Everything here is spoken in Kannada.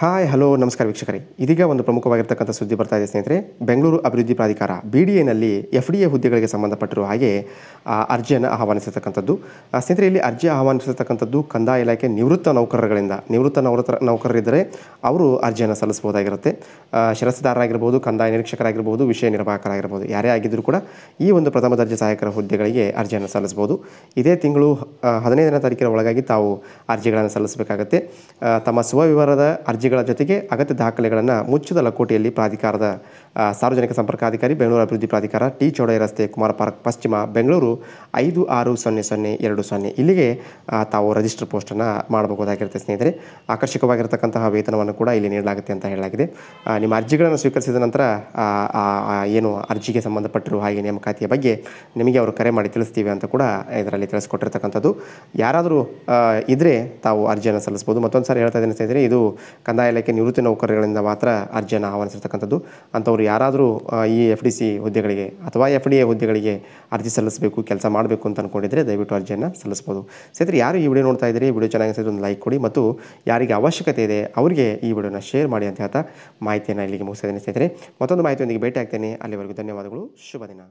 ಹಾಯ್ ಹಲೋ ನಮಸ್ಕಾರ ವೀಕ್ಷಕರೇ ಇದೀಗ ಒಂದು ಪ್ರಮುಖವಾಗಿರ್ತಕ್ಕಂಥ ಸುದ್ದಿ ಬರ್ತಾ ಇದೆ ಸ್ನೇಹಿತರೆ ಬೆಂಗಳೂರು ಅಭಿವೃದ್ಧಿ ಪ್ರಾಧಿಕಾರ ಬಿ ಡಿ ಎನಲ್ಲಿ ಎಫ್ ಡಿ ಎ ಹುದ್ದೆಗಳಿಗೆ ಸಂಬಂಧಪಟ್ಟಿರುವ ಹಾಗೆ ಅರ್ಜಿಯನ್ನು ಆಹ್ವಾನಿಸಿರ್ತಕ್ಕಂಥದ್ದು ಸ್ನೇಹಿತರೆ ಇಲ್ಲಿ ಅರ್ಜಿ ಆಹ್ವಾನಿಸಿರ್ತಕ್ಕಂಥದ್ದು ಕಂದಾಯ ಇಲಾಖೆ ನಿವೃತ್ತ ನೌಕರರುಗಳಿಂದ ನಿವೃತ್ತ ನೌಕರ ನೌಕರರಿದ್ದರೆ ಅವರು ಅರ್ಜಿಯನ್ನು ಸಲ್ಲಿಸಬಹುದಾಗಿರುತ್ತೆ ಷರಸ್ತುದಾರರಾಗಿರ್ಬೋದು ಕಂದಾಯ ನಿರೀಕ್ಷಕರಾಗಿರ್ಬೋದು ವಿಷಯ ನಿರ್ವಾಹಕರಾಗಿರ್ಬೋದು ಯಾರೇ ಆಗಿದ್ದರೂ ಕೂಡ ಈ ಒಂದು ಪ್ರಥಮ ದರ್ಜೆ ಸಹಾಯಕರ ಹುದ್ದೆಗಳಿಗೆ ಅರ್ಜಿಯನ್ನು ಸಲ್ಲಿಸಬಹುದು ಇದೇ ತಿಂಗಳು ಹದಿನೈದನೇ ತಾರೀಕಿನ ಒಳಗಾಗಿ ತಾವು ಅರ್ಜಿಗಳನ್ನು ಸಲ್ಲಿಸಬೇಕಾಗತ್ತೆ ತಮ್ಮ ಸ್ವವಿವರದ ಅರ್ಜಿ ಅರ್ಜಿಗಳ ಜೊತೆಗೆ ಅಗತ್ಯ ದಾಖಲೆಗಳನ್ನು ಮುಚ್ಚಿದ ಲಕೋಟೆಯಲ್ಲಿ ಪ್ರಾಧಿಕಾರದ ಸಾರ್ವಜನಿಕ ಸಂಪರ್ಕಾಧಿಕಾರಿ ಬೆಂಗಳೂರು ಅಭಿವೃದ್ಧಿ ಪ್ರಾಧಿಕಾರ ಟಿ ಚೌಡಯ್ಯ ರಸ್ತೆ ಕುಮಾರ ಪಾರ್ಕ್ ಪಶ್ಚಿಮ ಬೆಂಗಳೂರು ಐದು ಆರು ಸೊನ್ನೆ ಸೊನ್ನೆ ಎರಡು ಸೊನ್ನೆ ಇಲ್ಲಿಗೆ ತಾವು ರಜಿಸ್ಟರ್ ಪೋಸ್ಟನ್ನು ಮಾಡಬಹುದಾಗಿರುತ್ತೆ ಸ್ನೇಹಿತರೆ ಆಕರ್ಷಕವಾಗಿರತಕ್ಕಂತಹ ವೇತನವನ್ನು ಕೂಡ ಇಲ್ಲಿ ನೀಡಲಾಗುತ್ತೆ ಅಂತ ಹೇಳಲಾಗಿದೆ ನಿಮ್ಮ ಅರ್ಜಿಗಳನ್ನು ಸ್ವೀಕರಿಸಿದ ನಂತರ ಏನು ಅರ್ಜಿಗೆ ಸಂಬಂಧಪಟ್ಟಿರುವ ಹಾಗೆ ನೇಮಕಾತಿಯ ಬಗ್ಗೆ ನಿಮಗೆ ಅವರು ಕರೆ ಮಾಡಿ ತಿಳಿಸ್ತೀವಿ ಅಂತ ಕೂಡ ಇದರಲ್ಲಿ ತಿಳಿಸ್ಕೊಟ್ಟಿರ್ತಕ್ಕಂಥದ್ದು ಯಾರಾದರೂ ಇದ್ದರೆ ತಾವು ಅರ್ಜಿಯನ್ನು ಸಲ್ಲಿಸ್ಬೋದು ಮತ್ತೊಂದು ಸಾರಿ ಹೇಳ್ತಾ ಇದ್ದೀನಿ ಸ್ನೇಹಿತರೆ ಇದು ಕಂದಾಯ ಇಲಾಖೆ ನಿವೃತ್ತಿ ನೌಕರರುಗಳಿಂದ ಮಾತ್ರ ಅರ್ಜಿಯನ್ನು ಆಹ್ವಾನಿಸಿರ್ತಕ್ಕಂಥದ್ದು ಅಂಥವ್ರು ಯಾರಾದರೂ ಈ ಎಫ್ ಡಿ ಸಿ ಹುದ್ದೆಗಳಿಗೆ ಅಥವಾ ಎಫ್ ಡಿ ಎ ಹುದ್ದೆಗಳಿಗೆ ಅರ್ಜಿ ಸಲ್ಲಿಸಬೇಕು ಕೆಲಸ ಮಾಡಬೇಕು ಅಂತ ಅಂದ್ಕೊಂಡಿದ್ರೆ ದಯವಿಟ್ಟು ಅರ್ಜಿಯನ್ನು ಸಲ್ಲಿಸ್ಬೋದು ಸ್ನೇಹಿತರೆ ಯಾರು ಈ ವಿಡಿಯೋ ನೋಡ್ತಾ ಇದ್ದೀರಿ ವಿಡಿಯೋ ಚೆನ್ನಾಗಿ ಒಂದು ಲೈಕ್ ಕೊಡಿ ಮತ್ತು ಯಾರಿಗೆ ಅವಶ್ಯಕತೆ ಇದೆ ಅವರಿಗೆ ಈ ವಿಡಿಯೋನ ಶೇರ್ ಮಾಡಿ ಅಂತ ಹೇಳ್ತಾ ಮಾಹಿತಿಯನ್ನು ಇಲ್ಲಿಗೆ ಇದ್ದೀನಿ ಸ್ನೇಹಿತರೆ ಮತ್ತೊಂದು ಮಾಹಿತಿಯೊಂದಿಗೆ ಭೇಟಿ ಆಗ್ತೇನೆ ಅಲ್ಲಿವರೆಗೂ ಧನ್ಯವಾದಗಳು ಶುಭ ದಿನ